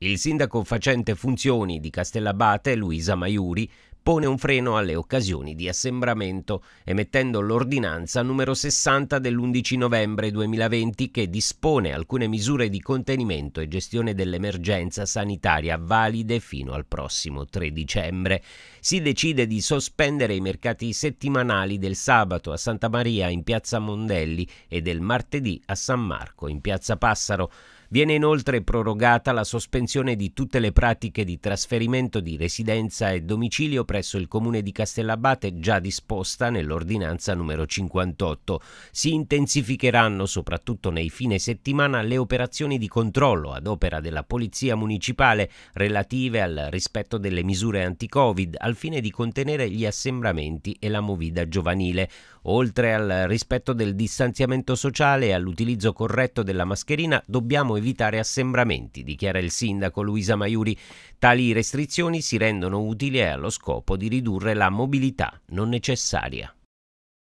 Il sindaco facente funzioni di Castellabate, Luisa Maiuri, pone un freno alle occasioni di assembramento, emettendo l'ordinanza numero 60 dell'11 novembre 2020 che dispone alcune misure di contenimento e gestione dell'emergenza sanitaria valide fino al prossimo 3 dicembre. Si decide di sospendere i mercati settimanali del sabato a Santa Maria in piazza Mondelli e del martedì a San Marco in piazza Passaro. Viene inoltre prorogata la sospensione di tutte le pratiche di trasferimento di residenza e domicilio presso il comune di Castellabate già disposta nell'ordinanza numero 58. Si intensificheranno soprattutto nei fine settimana le operazioni di controllo ad opera della Polizia Municipale relative al rispetto delle misure anti-Covid al fine di contenere gli assembramenti e la movida giovanile. Oltre al rispetto del distanziamento sociale e all'utilizzo corretto della mascherina, dobbiamo evitare assembramenti, dichiara il sindaco Luisa Maiuri. Tali restrizioni si rendono utili allo scopo di ridurre la mobilità non necessaria.